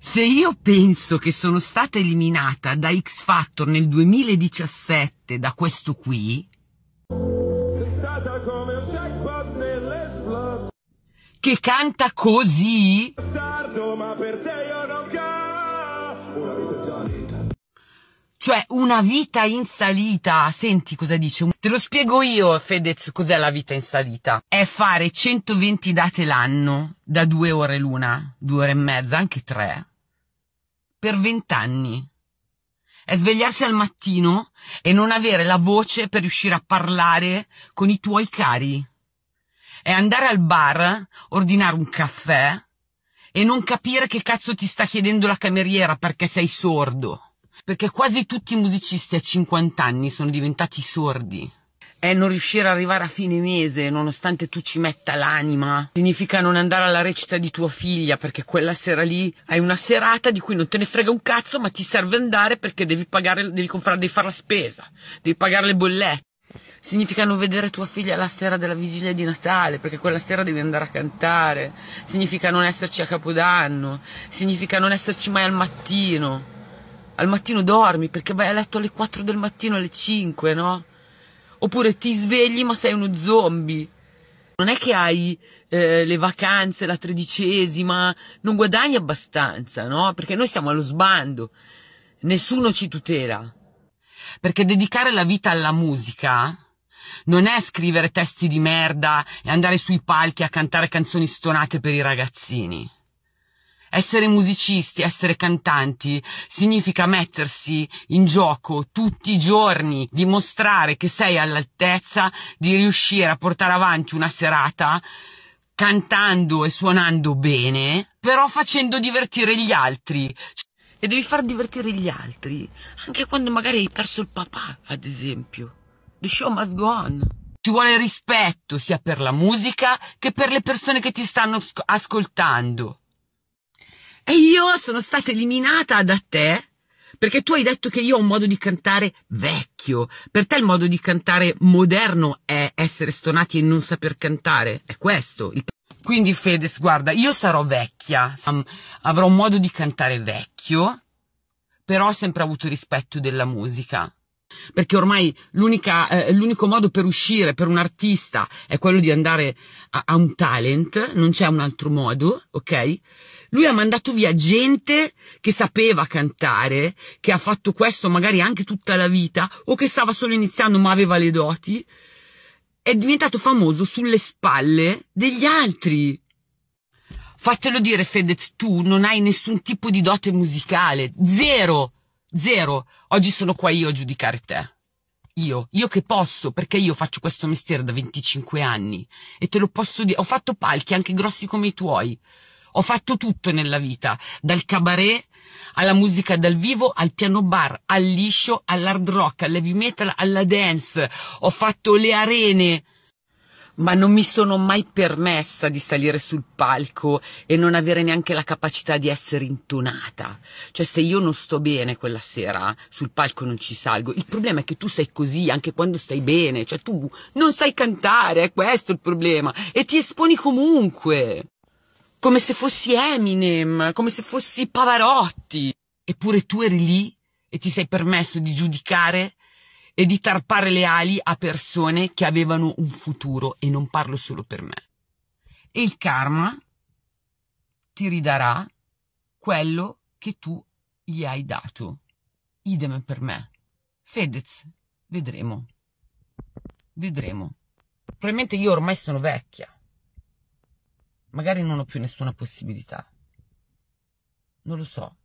Se io penso che sono stata eliminata da X Factor nel 2017 da questo qui, che canta così, ma per te io non una vita cioè una vita in salita, senti cosa dice? Te lo spiego io, Fedez, cos'è la vita in salita? È fare 120 date l'anno, da due ore l'una, due ore e mezza, anche tre, per vent'anni è svegliarsi al mattino e non avere la voce per riuscire a parlare con i tuoi cari. È andare al bar, ordinare un caffè e non capire che cazzo ti sta chiedendo la cameriera perché sei sordo perché quasi tutti i musicisti a 50 anni sono diventati sordi. E non riuscire ad arrivare a fine mese, nonostante tu ci metta l'anima, significa non andare alla recita di tua figlia, perché quella sera lì hai una serata di cui non te ne frega un cazzo, ma ti serve andare perché devi pagare, devi comprare, devi fare la spesa, devi pagare le bollette. Significa non vedere tua figlia la sera della vigilia di Natale, perché quella sera devi andare a cantare. Significa non esserci a Capodanno. Significa non esserci mai al mattino al mattino dormi perché vai a letto alle 4 del mattino, alle 5, no? Oppure ti svegli ma sei uno zombie. Non è che hai eh, le vacanze, la tredicesima, non guadagni abbastanza, no? Perché noi siamo allo sbando, nessuno ci tutela. Perché dedicare la vita alla musica non è scrivere testi di merda e andare sui palchi a cantare canzoni stonate per i ragazzini. Essere musicisti, essere cantanti, significa mettersi in gioco tutti i giorni, dimostrare che sei all'altezza di riuscire a portare avanti una serata cantando e suonando bene, però facendo divertire gli altri. E devi far divertire gli altri, anche quando magari hai perso il papà, ad esempio. The show must go on. Ci vuole rispetto sia per la musica che per le persone che ti stanno ascoltando. E io sono stata eliminata da te perché tu hai detto che io ho un modo di cantare vecchio. Per te il modo di cantare moderno è essere stonati e non saper cantare. È questo. Il... Quindi Fedez, guarda, io sarò vecchia, avrò un modo di cantare vecchio, però ho sempre avuto rispetto della musica perché ormai eh, l'unico modo per uscire per un artista è quello di andare a, a un talent, non c'è un altro modo, ok? Lui ha mandato via gente che sapeva cantare, che ha fatto questo magari anche tutta la vita, o che stava solo iniziando ma aveva le doti, è diventato famoso sulle spalle degli altri. Fatelo dire, Fedez, tu non hai nessun tipo di dote musicale, zero! Zero. Oggi sono qua io a giudicare te. Io, io che posso, perché io faccio questo mestiere da 25 anni e te lo posso dire. Ho fatto palchi anche grossi come i tuoi. Ho fatto tutto nella vita, dal cabaret alla musica dal vivo, al piano bar, al liscio, all'hard rock, all'heavy metal, alla dance. Ho fatto le arene ma non mi sono mai permessa di salire sul palco e non avere neanche la capacità di essere intonata. Cioè se io non sto bene quella sera sul palco non ci salgo. Il problema è che tu sei così anche quando stai bene, cioè tu non sai cantare, è questo il problema e ti esponi comunque. Come se fossi Eminem, come se fossi Pavarotti. Eppure tu eri lì e ti sei permesso di giudicare e di tarpare le ali a persone che avevano un futuro e non parlo solo per me. E il karma ti ridarà quello che tu gli hai dato. Idem per me. Fedez, vedremo. Vedremo. Probabilmente io ormai sono vecchia. Magari non ho più nessuna possibilità. Non lo so.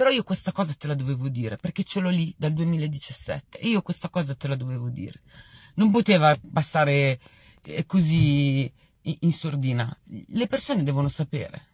Però io questa cosa te la dovevo dire, perché ce l'ho lì dal 2017 e io questa cosa te la dovevo dire. Non poteva passare eh, così in sordina. Le persone devono sapere.